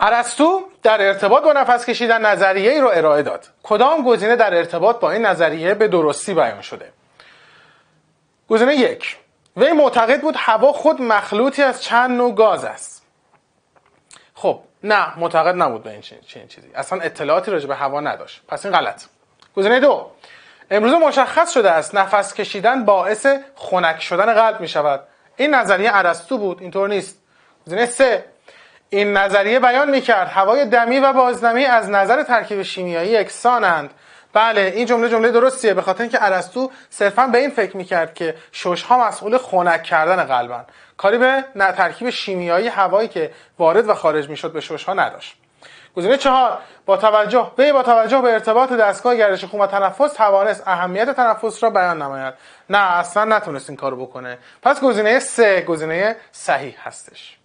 ارسطو در ارتباط با نفس کشیدن نظریه ای رو ارائه داد کدام گزینه در ارتباط با این نظریه به درستی بیان شده گزینه یک وی معتقد بود هوا خود مخلوطی از چند نوع گاز است خب نه معتقد نبود به این چنین چیزی اصلا اطلاعاتی راجع به هوا نداشت پس این غلط گزینه دو امروز مشخص شده است نفس کشیدن باعث خنک شدن قلب می شود این نظریه ارسطو بود اینطور نیست گزینه سه این نظریه بیان میکرد هوای دمی و بازدمی از نظر ترکیب شیمیایی اکسانند بله این جمله جمله درستیه به خاطر اینکه ارسطو صرفا به این فکر میکرد که شش ها مسئول خنک کردن قلبن کاری به ترکیب شیمیایی هوایی که وارد و خارج میشد به شش ها نداشت گزینه چهار با توجه به با توجه به ارتباط دستگاه گردش خون و تنفس توانست اهمیت تنفس را بیان نماید نه اصلا نتونست این کارو بکنه پس گزینه سه گزینه صحیح هستش